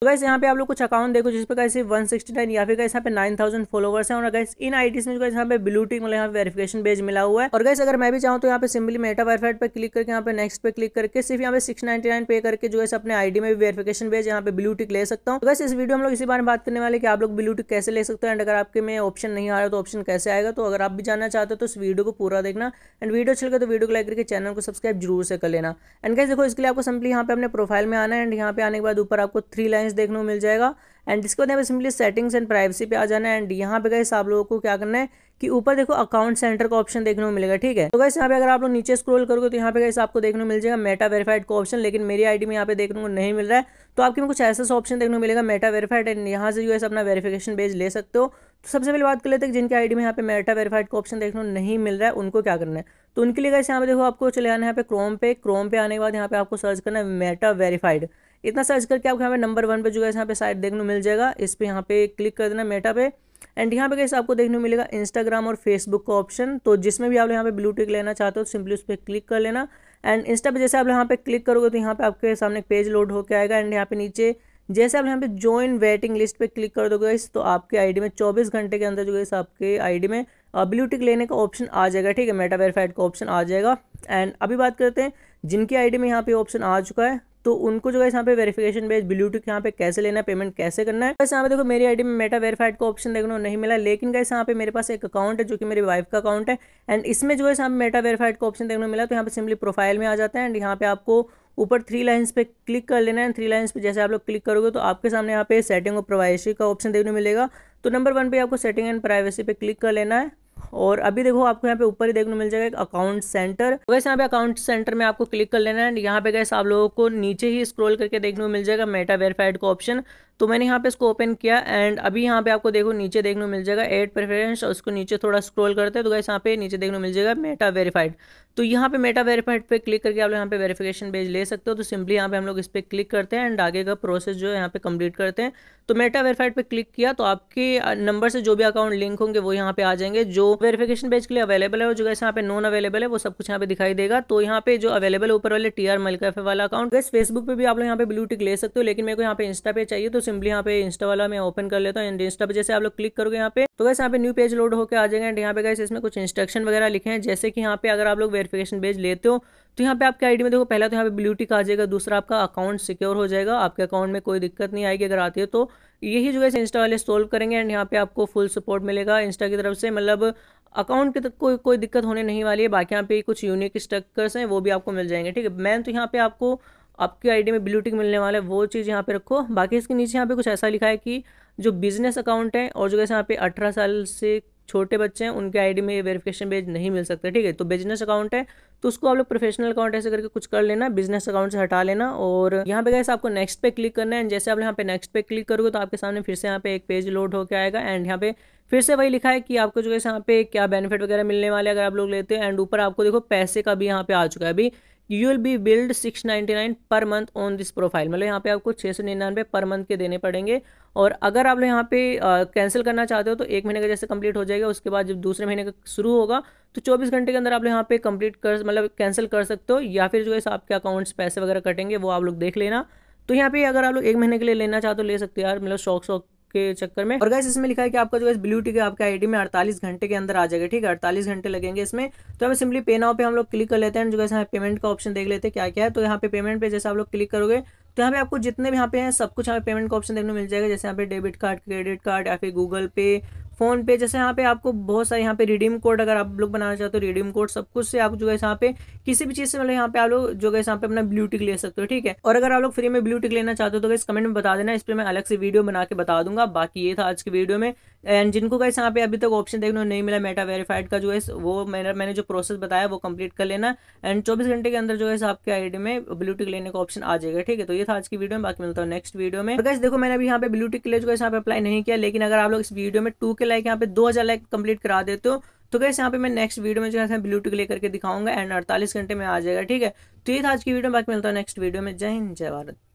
तो गैस यहाँ पे आप लोग कुछ अकाउंट देखो जिस पे सिक्सटी नाइन या फिर यहाँ पे नाइन थाउजेंड फॉलोवर्स हैं और गैस इन आईडीज में गैस यहाँ पे ब्लू टिक मतलब यहाँ पे वेरिफिकेशन पेज मिला हुआ है और गैस अगर मैं भी चाहूँ तो यहाँ पे सिंपली मेटा वेरीफाइड पर क्लिक करके यहाँ पे नेक्स्ट पे क्लिक करके सिर्फ यहाँ पे सिक्स पे करके जो है अपने आई में भी वेरिफिकेशन पेज यहाँ पे ब्लू टिक ले सकता हूँ तो गैस इस वीडियो हम लोग इसी बारे में बात करने वाले कि आप लोग ब्लू टिक कैसे ले सकते हैं एंड अगर आपके में ऑप्शन नहीं आ रहा तो ऑप्शन कैसे आएगा तो अगर आप भी जानना चाहते हो तो इस वीडियो को पूरा देखना एंड वीडियो अच्छी लगे तो वीडियो को लाइक करके चैनल को सब्सक्राइब जरूर से कर लेना एंड गैस देखो इसके लिए आपको सिंपली यहाँ पे अपने प्रोफाइल में आना एंड यहाँ पे आने के बाद ऊपर आपको थ्री लाइन साइंस देखने को मिल जाएगा एंड इसके बाद यहाँ पर सिंपली सेटिंग्स एंड प्राइवेसी पे आ जाना है एंड यहाँ पे गैस आप लोगों को क्या करना है कि ऊपर देखो अकाउंट सेंटर का ऑप्शन देखने को मिलेगा ठीक है तो गैस यहाँ पे अगर आप लोग नीचे स्क्रॉल करोगे तो यहाँ पे गैस आपको देखने को मिल जाएगा मेटा वेरीफाइड का ऑप्शन लेकिन मेरी आईडी में यहाँ पे देखने को नहीं मिल रहा है तो आपके में कुछ ऐसा ऑप्शन देखने को मिलेगा मेटा वेरीफाइड एंड यहाँ से जो है अपना वेरीफिकेशन बेज ले सकते हो तो सबसे पहले बात कर लेते तो हैं जिनके आईडी में यहाँ पे मेटा वेरीफाइड का ऑप्शन देखने को नहीं मिल रहा है उनको क्या करना है तो उनके लिए गैस यहाँ पे देखो आपको चले आना है यहाँ पे क्रोम पे क्रोम पे आने के बाद यहाँ पे आपको सर्च करना है मेटा वेरीफाइड इतना सर्च करके आपको यहाँ पे नंबर वन पे जो है यहाँ पे साइट देखने को मिल जाएगा इस पर यहाँ पे क्लिक कर देना मेटा पे एंड यहाँ पे कैसे आपको देखने को मिलेगा इंस्टाग्राम और फेसबुक का ऑप्शन तो जिसमें भी आप यहाँ पे ब्लू टिक लेना चाहते हो सिंपली उस पर क्लिक कर लेना एंड इंस्टा पे जैसे आप यहाँ पे क्लिक करोगे तो यहाँ पे आपके सामने पेज लोड होकर आएगा एंड यहाँ पे नीचे जैसे आप यहाँ पे ज्वाइन वेटिंग लिस्ट पे क्लिक कर दोगे इस तो आपके आईडी में 24 घंटे के अंदर जो है आपके आईडी में ब्लू टिक लेने का ऑप्शन आ जाएगा ठीक है मेटा वेरीफाइड का ऑप्शन आ जाएगा एंड अभी बात करते हैं जिनकी आईडी में यहाँ पे ऑप्शन आ चुका है तो उनको जो है यहाँ पे वेरिफिकेशन बेस्ड ब्लूटूथ यहाँ पे कैसे लेना है पेमेंट कैसे करना है बस यहाँ पे देखो मेरी आईडी में मेटा वेरीफाइड का ऑप्शन देखने को नहीं मिला लेकिन कैसे यहाँ पे मेरे पास एक अकाउंट है जो कि मेरी वाइफ का अकाउंट है एंड इसमें जो है यहाँ पे मेटा वेरीफाइड का ऑप्शन देखने को मिला तो यहाँ पे सिंपली प्रोफाइल में आ जाता है एंड यहाँ पे आपको ऊपर थ्री लाइन्स पे क्लिक कर लेना है थ्री लाइन्स पे जैसे आप लोग क्लिक करोगे तो आपके सामने यहाँ पे सेटिंग और प्राइवेसी का ऑप्शन देखने मिलेगा तो नंबर वन पे आपको सेटिंग एंड प्राइवेसी पे क्लिक कर लेना है और अभी देखो आपको यहाँ पे ऊपर ही देखने मिल जाएगा एक अकाउंट सेंटर तो वैसे यहाँ पे अकाउंट सेंटर में आपको क्लिक कर लेना है यहाँ पे गैस आप लोगों को नीचे ही स्क्रॉल करके देखने को मिल जाएगा मेटा वेरीफाइड का ऑप्शन तो मैंने यहाँ पे इसको ओपन किया एंड अभी यहाँ पे आपको देखो नीचे देखने को मिल जाएगा एड प्रेफरेंस और उसको नीचे थोड़ा स्क्रॉल करते हैं तो गैस यहाँ पे नीचे देखने को मिल जाएगा मेटा वेरीफाइड तो यहाँ पे मेटा वेरीफाइड पे क्लिक करके आप लोग यहाँ पे वेरीफिकेशन पेज ले सकते हो तो सिंपली यहाँ पे हम लोग इस पर क्लिक करते हैं एंड आगे का प्रोसेस जो है यहाँ पे कंप्लीट करते हैं तो मेटा वेरीफाइड पे क्लिक किया तो आपके नंबर से जो भी अकाउंट लिंक होंगे वो यहाँ पे आ जाएंगे जो वेरीफिकेशन पेज के लिए अवेलेबल है और जो गैस यहाँ पे नॉन अवेलेबल है वो सब कुछ यहाँ पे दिखाई देगा तो यहाँ पे जो अवेलेबल ऊपर वाले टी आर वाला अकाउंट गैस फेसबुक पे भी आप लोग यहाँ पे ब्लू टिक ले सकते हो लेकिन मेरे को यहाँ पे इंस्टा पे चाहिए तो सिंपली यहाँ पे इंस्टा वाला मैं ओपन कर लेता हूँ एंड इंस्टा पे जैसे आप लोग क्लिक करोगे यहाँ पे तो वैसे यहाँ पे न्यू पेज लोड होकर आ जाएगा एंड यहाँ पे गए इसमें कुछ इंस्ट्रक्शन वगैरह लिखे हैं जैसे कि यहाँ पे अगर आप लोग वेरिफिकेशन पेज लेते हो तो यहाँ पे आपके आईडी में देखो पहला तो यहाँ पे ब्लू टिक आ जाएगा दूसरा आपका अकाउंट सिक्योर हो जाएगा आपके अकाउंट में कोई दिक्कत नहीं आएगी अगर आती है तो यही जो है इंस्टा वाले सोल्व करेंगे एंड यहाँ पे आपको फुल सपोर्ट मिलेगा इंस्टा की तरफ से मतलब अकाउंट के तक कोई कोई दिक्कत होने नहीं वाली है बाकी यहाँ पे कुछ यूनिक स्ट्रक्चर्स हैं वो भी आपको मिल जाएंगे ठीक है मैन तो यहाँ पे आपको आपकी आईडी में ब्लू टिक मिलने वाला है वो चीज़ यहाँ पे रखो बाकी इसके नीचे यहाँ पे कुछ ऐसा लिखा है कि जो बिजनेस अकाउंट है और जो कैसे यहाँ पे अठारह साल से छोटे बच्चे हैं उनके आईडी में ये वेरिफिकेशन पेज नहीं मिल सकता ठीक है तो बिजनेस अकाउंट है तो उसको आप लोग प्रोफेशनल अकाउंट ऐसे करके कुछ कर लेना बिजनेस अकाउंट से हटा लेना और यहाँ पे कैसे आपको नेक्स्ट पे क्लिक करना है जैसे आप यहाँ पे नेक्स्ट पे क्लिक करोगे तो आपके सामने फिर से यहाँ पे एक पेज लोड होकर आएगा एंड यहाँ पे फिर से वही लिखा है कि आपको जो है यहाँ पे क्या बेनिफिट वगैरह मिलने वाले अगर आप लोग लेते हैं एंड ऊपर आपको देखो पैसे का भी यहाँ पे आ चुका है अभी you will be billed six ninety nine per month on this profile मतलब यहाँ पे आपको छः सौ निन्यानवे पर मंथ के देने पड़ेंगे और अगर आप लोग यहाँ पे कैंसिल करना चाहते हो तो एक महीने का जैसे कंप्लीट हो जाएगा उसके बाद जब दूसरे महीने का शुरू होगा तो चौबीस घंटे के अंदर आप लोग यहाँ पे कंप्लीट कर मतलब कैंसिल कर सकते हो या फिर जो है आपके अकाउंट्स पैसे वगैरह कटेंगे वो आप लोग देख लेना तो यहाँ पे अगर आप लोग एक महीने के लिए लेना चाहते हो ले सकते हो यार मतलब शौक शौक के चक्कर में और गैस इसमें लिखा है कि आपका जो है ब्लू टिक आपके आईडी में अड़तालीस घंटे के अंदर आ जाएगा ठीक है अड़तालीस घंटे लगेंगे इसमें तो हमें सिंपली पे नाव पे हम लोग क्लिक कर लेते हैं जो कैसे पेमेंट का ऑप्शन देख लेते हैं क्या क्या है तो यहाँ पे पेमेंट पे जैसे आप लोग क्लिक करोगे तो यहाँ पे आपको जितने भी यहाँ पे हैं सब कुछ यहाँ पे पेमेंट का ऑप्शन देखने मिल जाएगा जैसे यहाँ पे डेबिट कार्ड क्रेडिट कार्ड या फिर गूगल पे फोन पे जैसे यहाँ पे आपको बहुत सारे यहाँ पे रिडीम कोड अगर आप लोग बनाना चाहते हो रिडीम कोड सब कुछ से आप जो है यहाँ पे किसी भी चीज से मतलब यहाँ पे आप लोग जो है यहाँ पे अपना ब्लू ले सकते हो ठीक है और अगर आप लोग फ्री में ब्लू लेना चाहते हो तो इस कमेंट में बता देना इस पर मैं अलग से वीडियो बना के बता दूंगा बाकी ये था आज के वीडियो में एंड जिनको गाइस यहाँ पे अभी तक ऑप्शन देखने को नहीं मिला मेटा वेरीफाइड का जो है वो मैंने मैंने जो प्रोसेस बताया वो कंप्लीट कर लेना एंड चौबीस घंटे के अंदर जो है आपके आईडी में ब्लूटिक लेने का ऑप्शन आ जाएगा ठीक है तो ये था आज की वीडियो में बाकी मिलता हूँ नेक्स्ट वीडियो में कैसे देखो मैंने अभी यहाँ पे ब्लूटिक के लिए जो है यहाँ पे अप्लाई नहीं किया लेकिन अगर आप लोग इस वीडियो में टू के लाइक यहाँ पे दो लाइक कंप्लीट करा देते हो तो कैसे यहाँ पे मैं नेक्स्ट वीडियो में जो है ब्लूटिक लेकर दिखाऊंगा एंड अड़तालीस घंटे में आ जाएगा ठीक है तो ये था आज की वीडियो बाकी मिलता हूँ नेक्स्ट वीडियो में जय हिंद जय भारत